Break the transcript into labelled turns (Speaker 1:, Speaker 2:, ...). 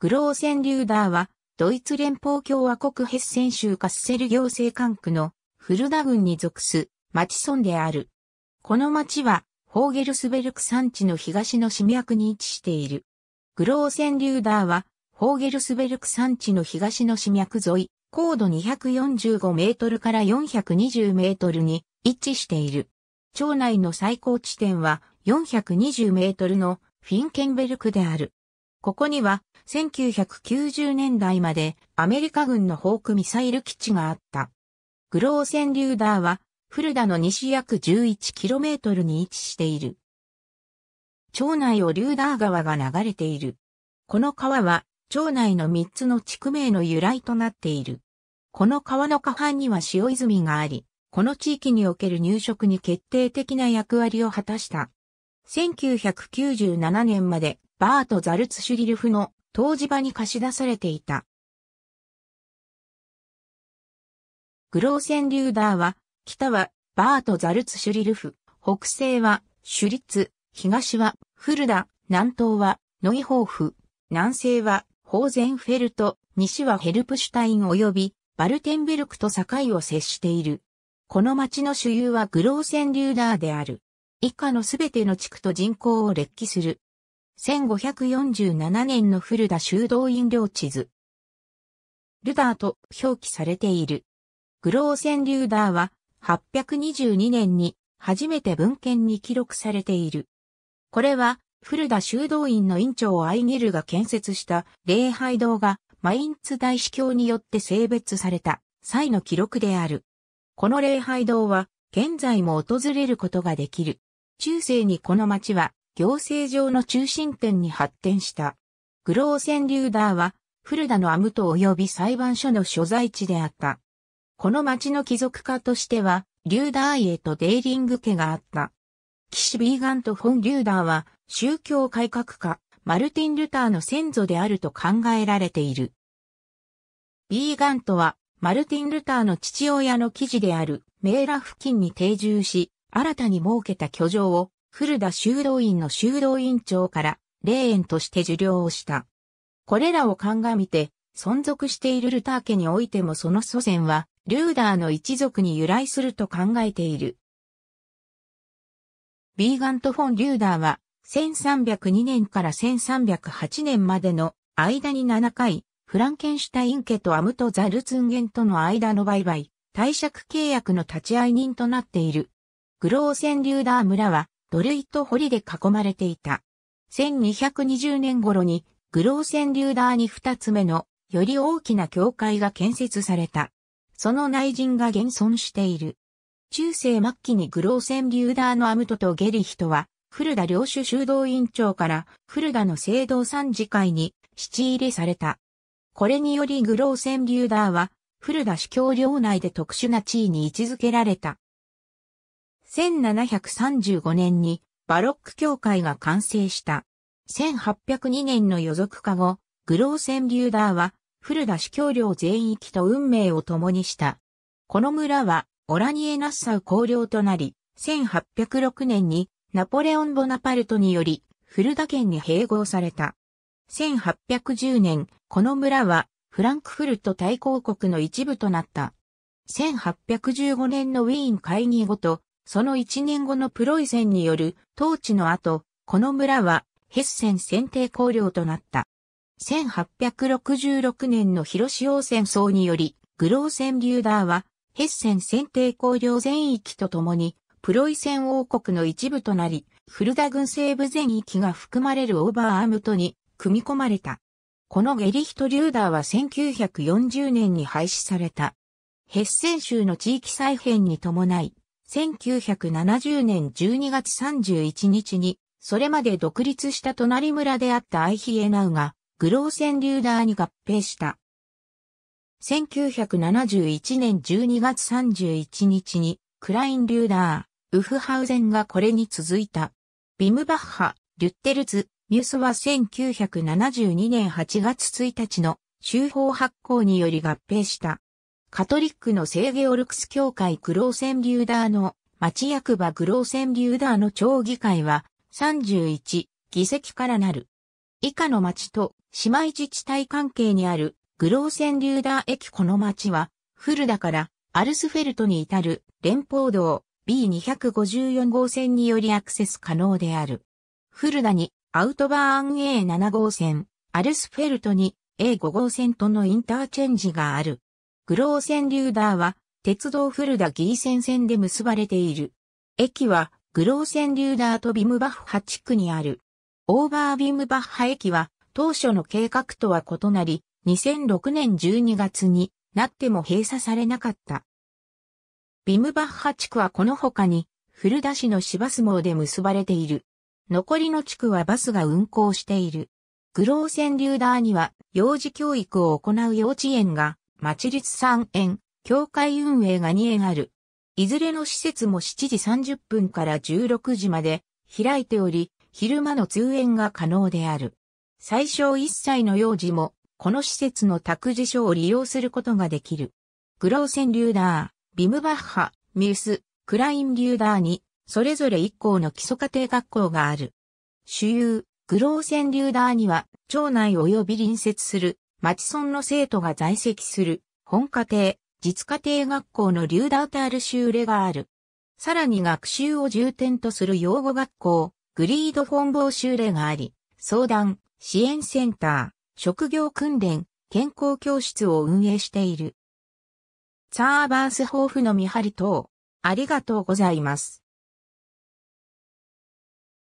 Speaker 1: グローセンリューダーは、ドイツ連邦共和国ヘッセン州カッセル行政管区のフルダ郡に属す町村である。この町は、ホーゲルスベルク山地の東の市脈に位置している。グローセンリューダーは、ホーゲルスベルク山地の東の市脈沿い、高度245メートルから420メートルに位置している。町内の最高地点は420メートルのフィンケンベルクである。ここには1990年代までアメリカ軍のホークミサイル基地があった。グローセンリューダーは、フルダの西約 11km に位置している。町内をリューダー川が流れている。この川は、町内の3つの地区名の由来となっている。この川の下半には塩泉があり、この地域における入植に決定的な役割を果たした。1997年までバート・ザルツシュリルフの当時場に貸し出されていた。グローセンリューダーは、北はバート・ザルツシュリルフ、北西はシュリッツ、東はフルダ、南東はノイホーフ、南西はホーゼンフェルト、西はヘルプシュタイン及びバルテンベルクと境を接している。この町の主流はグローセンリューダーである。以下のすべての地区と人口を列記する。1547年の古田修道院領地図。ルダーと表記されている。グローセン・リューダーは822年に初めて文献に記録されている。これは古田修道院の院長アイゲルが建設した礼拝堂がマインツ大司教によって性別された際の記録である。この礼拝堂は現在も訪れることができる。中世にこの町は行政上の中心点に発展した。グローセンリューダーは、古田のアムト及び裁判所の所在地であった。この町の貴族化としては、リューダー家とデーリング家があった。騎士ビーガンとフォン・リューダーは、宗教改革家、マルティン・ルターの先祖であると考えられている。ビーガンとは、マルティン・ルターの父親の記事であるメーラ付近に定住し、新たに設けた居城を古田修道院の修道院長から霊園として受領をした。これらを鑑みて、存続しているルター家においてもその祖先は、ルーダーの一族に由来すると考えている。ビーガント・フォン・リューダーは、1302年から1308年までの間に7回、フランケンシュタイン家とアムト・ザ・ルツンゲンとの間の売買、貸借契約の立ち会い人となっている。グローセン・リューダー村は、土塁と堀で囲まれていた。1220年頃に、グローセンリューダーに二つ目の、より大きな教会が建設された。その内陣が現存している。中世末期にグローセンリューダーのアムトとゲリヒトは、古田領主修道院長から古田の聖堂参事会に七入れされた。これによりグローセンリューダーは古田司教領内で特殊な地位に位置づけられた。1735年にバロック教会が完成した。1802年の予測化後、グローセンリューダーは古田司教領全域と運命を共にした。この村はオラニエナッサウ公領となり、1806年にナポレオン・ボナパルトにより古田県に併合された。1810年、この村はフランクフルト大公国の一部となった。1815年のウィーン会議後とその1年後のプロイセンによる統治の後、この村はヘッセン選定公領となった。1866年の広潮戦争により、グローセン・リューダーは、ヘッセン選定公領全域とともに、プロイセン王国の一部となり、フルダ軍西部全域が含まれるオーバーアームトに組み込まれた。このゲリヒト・リューダーは1940年に廃止された。ヘッセン州の地域再編に伴い、1970年12月31日に、それまで独立した隣村であったアイヒエナウが、グローセンリューダーに合併した。1971年12月31日に、クラインリューダー、ウフハウゼンがこれに続いた。ビムバッハ、リュッテルズ、ミュスは1972年8月1日の修法発行により合併した。カトリックの聖ゲオルクス教会グローセンリューダーの町役場グローセンリューダーの町議会は31議席からなる。以下の町と姉妹自治体関係にあるグローセンリューダー駅この町はフルダからアルスフェルトに至る連邦道 B254 号線によりアクセス可能である。フルダにアウトバーン A7 号線、アルスフェルトに A5 号線とのインターチェンジがある。グローセンリューダーは、鉄道古田ギーセン線で結ばれている。駅は、グローセンリューダーとビムバッハ地区にある。オーバービムバッハ駅は、当初の計画とは異なり、2006年12月になっても閉鎖されなかった。ビムバッハ地区はこの他に、古田市のバス網で結ばれている。残りの地区はバスが運行している。グローセンリューダーには、幼児教育を行う幼稚園が町立3園、協会運営が2園ある。いずれの施設も7時30分から16時まで開いており、昼間の通園が可能である。最小1歳の幼児も、この施設の託児所を利用することができる。グローセンリューダー、ビムバッハ、ミュース、クラインリューダーに、それぞれ1校の基礎家庭学校がある。主有、グローセンリューダーには、町内及び隣接する町村の生徒が在籍する本家庭、実家庭学校のリューダータール州レがある。さらに学習を重点とする養護学校、グリード本坊修レがあり、相談、支援センター、職業訓練、健康教室を運営している。サーバースホーフの見張り等、ありがとうございます。